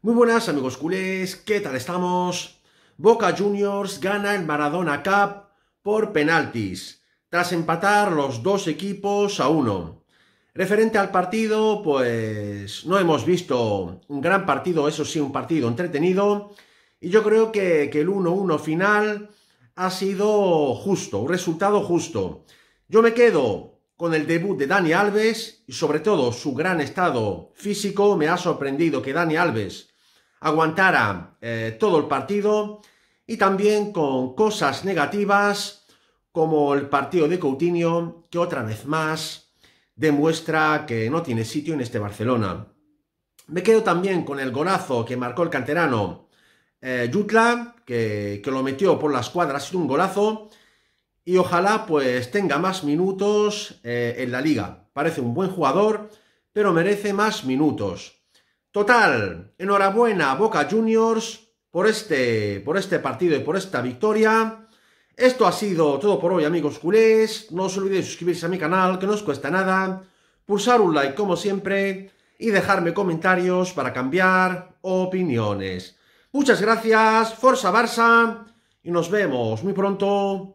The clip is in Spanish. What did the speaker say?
Muy buenas amigos culés, ¿qué tal estamos? Boca Juniors gana el Maradona Cup por penaltis, tras empatar los dos equipos a uno. Referente al partido, pues no hemos visto un gran partido, eso sí, un partido entretenido, y yo creo que, el 1-1 final ha sido justo, un resultado justo. Yo me quedo con el debut de Dani Alves y sobre todo su gran estado físico, me ha sorprendido que Dani Alves aguantara eh, todo el partido y también con cosas negativas como el partido de Coutinho, que otra vez más demuestra que no tiene sitio en este Barcelona. Me quedo también con el golazo que marcó el canterano eh, Jutla, que, que, lo metió por las cuadras ha sido un golazo y ojalá pues tenga más minutos eh, en la liga. Parece un buen jugador, pero merece más minutos. Total, enhorabuena Boca Juniors por este, por este partido y por esta victoria. Esto ha sido todo por hoy amigos culés. No os olvidéis suscribirse a mi canal, que no os cuesta nada. Pulsar un like como siempre y dejarme comentarios para cambiar opiniones. Muchas gracias, Forza Barça y nos vemos muy pronto